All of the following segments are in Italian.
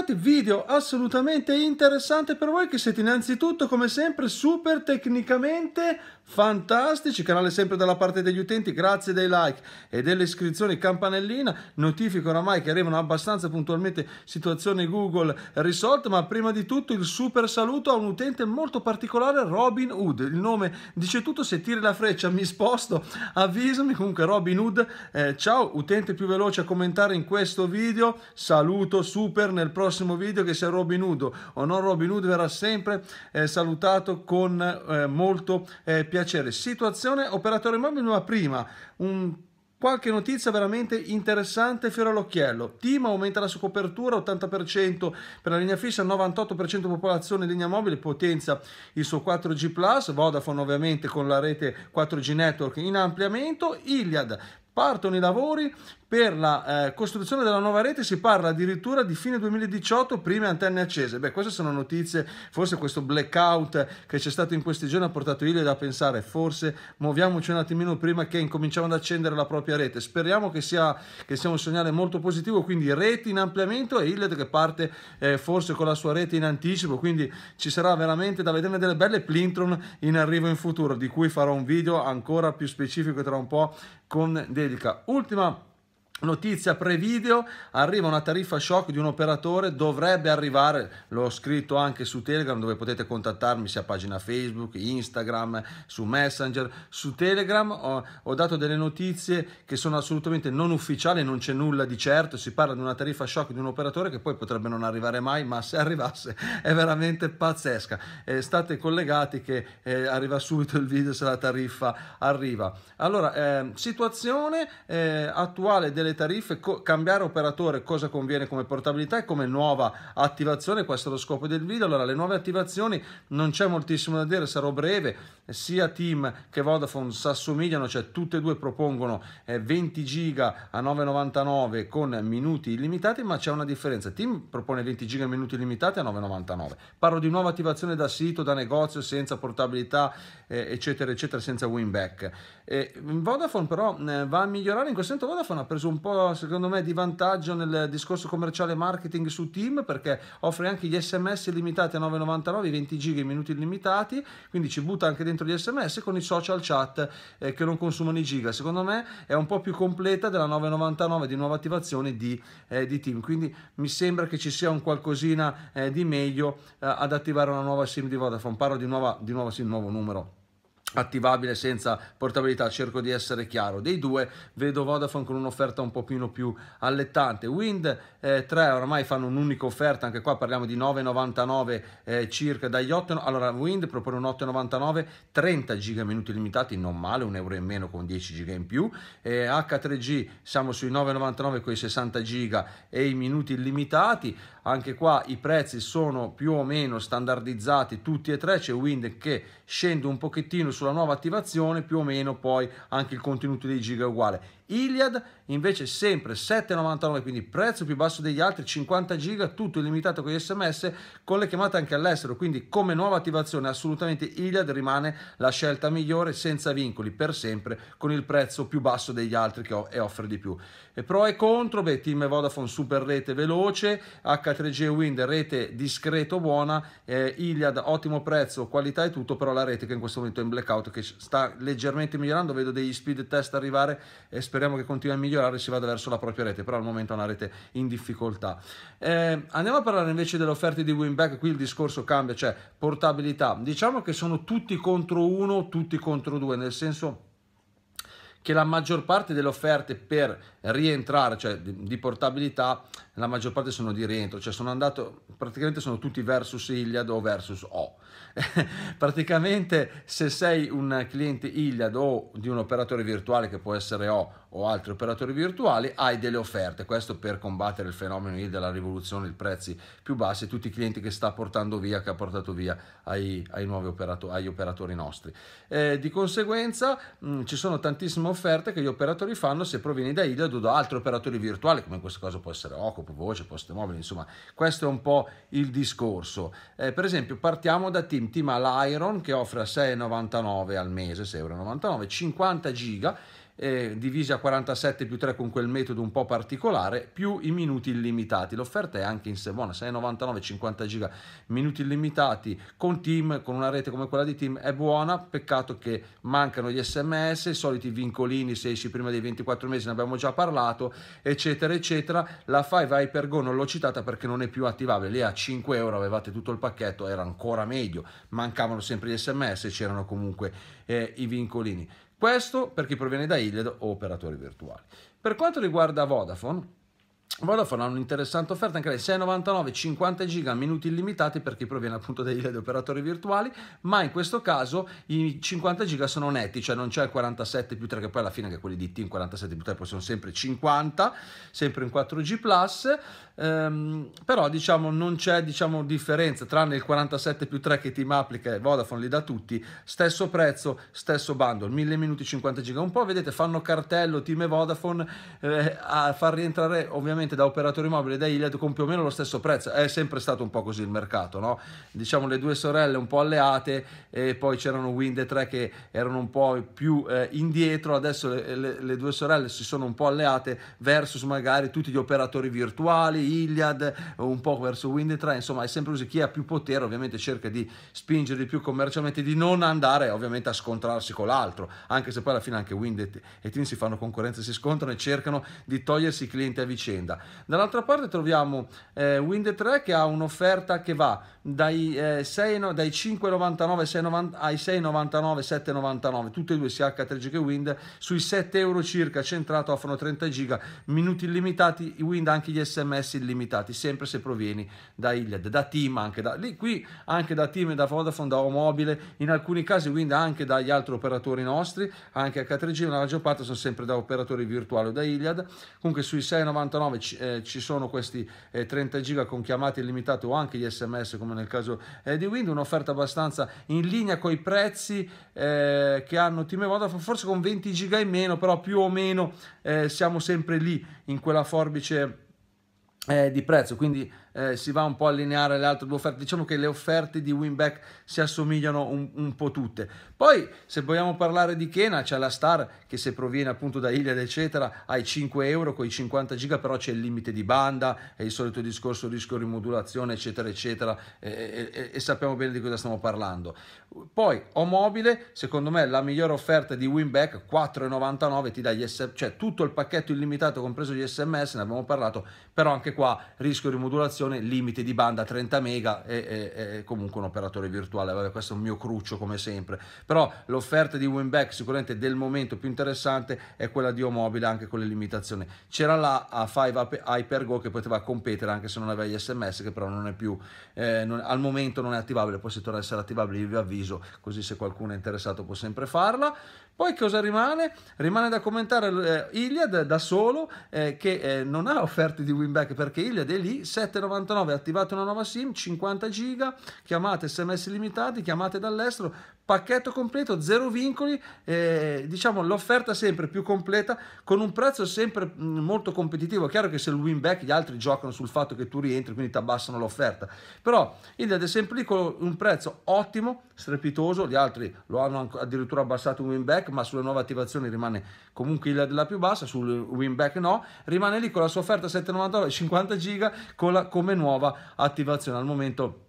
bentornati, video assolutamente interessante per voi che siete innanzitutto come sempre super tecnicamente fantastici, canale sempre dalla parte degli utenti, grazie dei like e delle iscrizioni, campanellina, notifico oramai che arrivano abbastanza puntualmente situazioni Google risolte, ma prima di tutto il super saluto a un utente molto particolare, Robin Hood, il nome dice tutto, se tiri la freccia mi sposto, avvisami, comunque Robin Hood, eh, ciao utente più veloce a commentare in questo video, saluto super nel prossimo prossimo video che sia Robin Hood o non Robin Hood verrà sempre eh, salutato con eh, molto eh, piacere. Situazione operatore mobile ma prima un Qualche notizia veramente interessante fiore all'occhiello. Tima aumenta la sua copertura 80% per la linea fissa, 98% popolazione linea mobile, potenza il suo 4G Vodafone ovviamente con la rete 4G Network in ampliamento, Iliad partono i lavori per la eh, costruzione della nuova rete, si parla addirittura di fine 2018, prime antenne accese. Beh, queste sono notizie, forse questo blackout che c'è stato in questi giorni ha portato Ile a pensare, forse muoviamoci un attimino prima che incominciamo ad accendere la propria rete. Speriamo che sia, che sia un segnale molto positivo, quindi reti in ampliamento e Ile che parte eh, forse con la sua rete in anticipo, quindi ci sarà veramente da vederne delle belle Plintron in arrivo in futuro, di cui farò un video ancora più specifico tra un po' con dedica. Ultima Notizia pre-video, arriva una tariffa shock di un operatore, dovrebbe arrivare, l'ho scritto anche su Telegram dove potete contattarmi sia pagina Facebook, Instagram, su Messenger, su Telegram ho, ho dato delle notizie che sono assolutamente non ufficiali, non c'è nulla di certo, si parla di una tariffa shock di un operatore che poi potrebbe non arrivare mai, ma se arrivasse è veramente pazzesca. Eh, state collegati che eh, arriva subito il video se la tariffa arriva. Allora, ehm, eh, situazione attuale delle delle tariffe, co- cambiare operatore, cosa conviene come portabilità e come nuova attivazione, questo è lo scopo del video. Allora, le nuove attivazioni non c'è moltissimo da dire, sarò breve, sia Team che Vodafone si assomigliano, cioè tutte e due propongono eh, 20 giga a 9,99 con minuti illimitati, ma c'è una differenza. Team propone 20 giga e minuti illimitati a 9,99. Parlo di nuova attivazione da sito, da negozio, senza portabilità, eh, eccetera, eccetera, senza winback. Eh, Vodafone però eh, va a migliorare, in questo senso Vodafone ha preso un un po' secondo me di vantaggio nel discorso commerciale marketing su Team perché offre anche gli sms limitati a 9,99, 20 giga, minuti illimitati, quindi ci butta anche dentro gli sms con i social chat eh, che non consumano i giga. Secondo me è un po' più completa della 9,99 di nuova attivazione di, eh, di Team, quindi mi sembra che ci sia un qualcosina eh, di meglio eh, ad attivare una nuova SIM di Vodafone. Parlo di nuova, di nuova SIM, nuovo numero attivabile senza portabilità cerco di essere chiaro dei due vedo Vodafone con un'offerta un pochino più allettante Wind eh, 3 ormai fanno un'unica offerta anche qua parliamo di 9,99 eh, circa dagli 8 allora Wind propone un 8,99 30 giga minuti limitati non male un euro in meno con 10 giga in più eh, H3G siamo sui 9,99 con i 60 giga e i minuti illimitati anche qua i prezzi sono più o meno standardizzati tutti e tre c'è Wind che scende un pochettino sulla nuova attivazione più o meno poi anche il contenuto dei giga è uguale Iliad invece sempre 7,99 quindi prezzo più basso degli altri 50 giga tutto illimitato con gli sms con le chiamate anche all'estero quindi come nuova attivazione assolutamente Iliad rimane la scelta migliore senza vincoli per sempre con il prezzo più basso degli altri che ho, e offre di più e pro e contro beh team Vodafone super rete veloce H3G Wind rete discreto buona eh, Iliad ottimo prezzo qualità e tutto però la rete che in questo momento è in blackout che sta leggermente migliorando vedo degli speed test arrivare e spero speriamo che continui a migliorare e si vada verso la propria rete, però al momento è una rete in difficoltà. Eh, andiamo a parlare invece delle offerte di Winback, qui il discorso cambia, cioè portabilità. Diciamo che sono tutti contro uno, tutti contro due, nel senso che la maggior parte delle offerte per rientrare, cioè di portabilità, la maggior parte sono di rientro, cioè sono andato, praticamente sono tutti versus Iliad o versus O. praticamente se sei un cliente Iliad o di un operatore virtuale che può essere O o altri operatori virtuali, hai delle offerte. Questo per combattere il fenomeno della rivoluzione, i prezzi più bassi tutti i clienti che sta portando via, che ha portato via ai, ai nuovi operato, agli operatori nostri. Eh, di conseguenza mh, mm, ci sono tantissime offerte che gli operatori fanno se provieni da Iliad o da altri operatori virtuali, come in questo caso può essere Ocup, Voce, Poste Mobile, insomma, questo è un po' il discorso. Eh, per esempio, partiamo da Team, Team Aliron che offre a 6,99 al mese, 6,99 50 giga eh, divisi a 47 più 3 con quel metodo un po' particolare, più i minuti illimitati. L'offerta è anche in sé buona, 6,99, 50 giga, minuti illimitati con team, con una rete come quella di team è buona, peccato che mancano gli sms, i soliti vincolini se esci prima dei 24 mesi, ne abbiamo già parlato, eccetera, eccetera. La 5 Go non l'ho citata perché non è più attivabile, lì a 5 euro avevate tutto il pacchetto, era ancora meglio, mancavano sempre gli sms, c'erano comunque eh, i vincolini. Questo per chi proviene da Iliad o operatori virtuali. Per quanto riguarda Vodafone, Vodafone ha un'interessante offerta anche lei, 6,99, 50 giga, minuti illimitati per chi proviene appunto dagli operatori virtuali, ma in questo caso i 50 giga sono netti, cioè non c'è il 47 più 3, che poi alla fine anche quelli di Team 47 più 3 poi sono sempre 50, sempre in 4G+, Plus, ehm, però diciamo non c'è diciamo, differenza, tranne il 47 più 3 che Team applica e Vodafone li dà tutti, stesso prezzo, stesso bundle, 1000 minuti 50 giga, un po' vedete fanno cartello Team e Vodafone eh, a far rientrare ovviamente direttamente da operatore immobile da Iliad con più o meno lo stesso prezzo. È sempre stato un po' così il mercato, no? Diciamo le due sorelle un po' alleate e poi c'erano Wind e 3 che erano un po' più eh, indietro, adesso le, le, le, due sorelle si sono un po' alleate versus magari tutti gli operatori virtuali, Iliad, un po' verso Wind e 3, insomma è sempre così, chi ha più potere ovviamente cerca di spingere di più commercialmente, di non andare ovviamente a scontrarsi con l'altro, anche se poi alla fine anche Wind e, e Team si fanno concorrenza, si scontrano e cercano di togliersi i clienti a vicenda. Dall'altra parte troviamo eh, Wind 3 che ha un'offerta che va dai, eh, 6, no, dai 5,99 ai 6,99 7,99, tutte e due sia H3G che Wind, sui 7 euro circa centrato offrono 30 giga, minuti illimitati, Wind anche gli sms illimitati, sempre se provieni da Iliad, da Team anche da lì, qui anche da Team e da Vodafone, da Omobile, in alcuni casi Wind anche dagli altri operatori nostri, anche H3G, la maggior parte sono sempre da operatori virtuali o da Iliad, comunque sui 6,99 quale ci, eh, ci sono questi eh, 30 giga con chiamate illimitate o anche gli sms come nel caso eh, di Windows, un'offerta abbastanza in linea con i prezzi eh, che hanno Team Vodafone, forse con 20 giga in meno, però più o meno eh, siamo sempre lì in quella forbice di prezzo, quindi eh, si va un po' a allineare le altre due offerte. Diciamo che le offerte di Winback si assomigliano un, un po' tutte. Poi, se vogliamo parlare di Kena, c'è la Star che se proviene appunto da Iliad, eccetera, ai 5 euro con i 50 giga, però c'è il limite di banda, è il solito discorso rischio rimodulazione, eccetera, eccetera, e, e, e sappiamo bene di cosa stiamo parlando. Poi, ho mobile, secondo me la migliore offerta di Winback, 4,99, ti dà gli S- cioè tutto il pacchetto illimitato, compreso gli sms, ne abbiamo parlato, però anche qua rischio rimodulazione configurazione, limite di banda 30 mega e, e, e comunque un operatore virtuale. Vabbè, questo è un mio cruccio come sempre. Però l'offerta di Winback sicuramente del momento più interessante è quella di Omobile anche con le limitazioni. C'era la A5 Hypergo che poteva competere anche se non aveva gli sms che però non è più, eh, non, al momento non è attivabile, poi se torna a essere attivabile vi avviso, così se qualcuno è interessato può sempre farla. Poi cosa rimane? Rimane da commentare eh, Iliad da solo eh, che eh, non ha offerte di Winback perché Iliad è lì 7,99 99 attivate una nuova SIM, 50 giga, chiamate sms limitati, chiamate dall'estero, pacchetto completo, zero vincoli, eh, diciamo l'offerta sempre più completa con un prezzo sempre molto competitivo. È chiaro che se il win back gli altri giocano sul fatto che tu rientri, quindi ti abbassano l'offerta. Però Iliad è sempre lì con un prezzo ottimo, strepitoso, gli altri lo hanno addirittura abbassato un win back, ma sulle nuove attivazioni rimane comunque il la più bassa, sul win back no, rimane lì con la sua offerta 7,99 50 giga la, come nuova attivazione al momento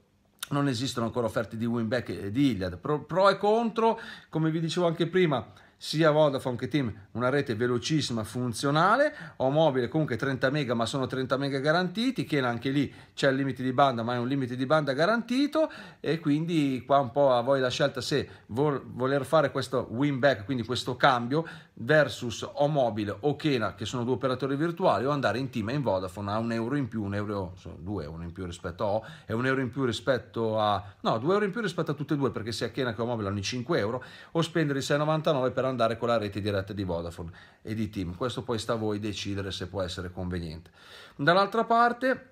non esistono ancora offerte di Winback e di Iliad. Pro, pro, e contro, come vi dicevo anche prima, sia Vodafone che Team una rete velocissima, funzionale, ho mobile comunque 30 mega ma sono 30 mega garantiti, che anche lì c'è il limite di banda ma è un limite di banda garantito e quindi qua un po' a voi la scelta se voler fare questo win quindi questo cambio versus o mobile o Kena che sono due operatori virtuali o andare in team e in Vodafone a un euro in più, un euro, oh, so, due euro in più rispetto a O e un euro in più rispetto a no, due euro in più rispetto a tutte e due perché sia Kena che o mobile hanno i 5 euro o spendere i 6,99 per andare con la rete diretta di Vodafone e di team. Questo poi sta a voi decidere se può essere conveniente. Dall'altra parte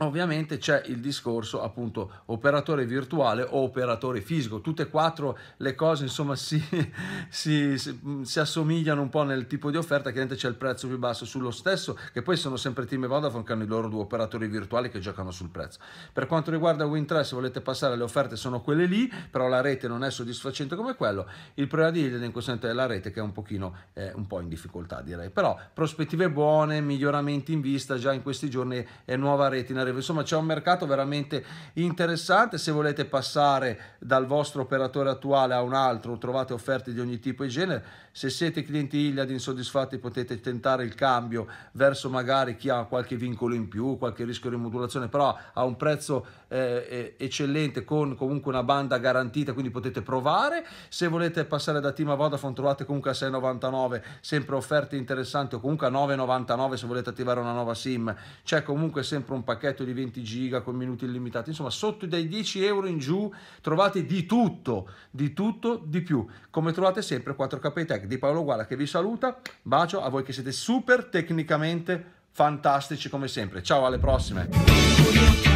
Ovviamente c'è il discorso appunto operatore virtuale o operatore fisico, tutte e quattro le cose insomma si, si, mm, si assomigliano un po' nel tipo di offerta, chiaramente c'è il prezzo più basso sullo stesso, che poi sono sempre Team e Vodafone che hanno i loro due operatori virtuali che giocano sul prezzo. Per quanto riguarda Win3 se volete passare le offerte sono quelle lì, però la rete non è soddisfacente come quello, il problema di Illidan in questo momento è la rete che è un pochino eh, un po' in difficoltà direi, però prospettive buone, miglioramenti in vista già in questi giorni e nuova rete in arrivo vendere, insomma c'è un mercato veramente interessante, se volete passare dal vostro operatore attuale a un altro trovate offerte di ogni tipo e genere, se siete clienti Iliad insoddisfatti potete tentare il cambio verso magari chi ha qualche vincolo in più, qualche rischio di rimodulazione, però a un prezzo eh, eh, eccellente con comunque una banda garantita, quindi potete provare, se volete passare da Team a Vodafone trovate comunque a 6,99 sempre offerte interessanti o comunque a 9,99 se volete attivare una nuova SIM, c'è comunque sempre un pacchetto pacchetto di 20 giga con minuti illimitati, insomma sotto dai 10 euro in giù trovate di tutto, di tutto, di più, come trovate sempre 4K Tech di Paolo Guala che vi saluta, bacio a voi che siete super tecnicamente fantastici come sempre, ciao alle prossime!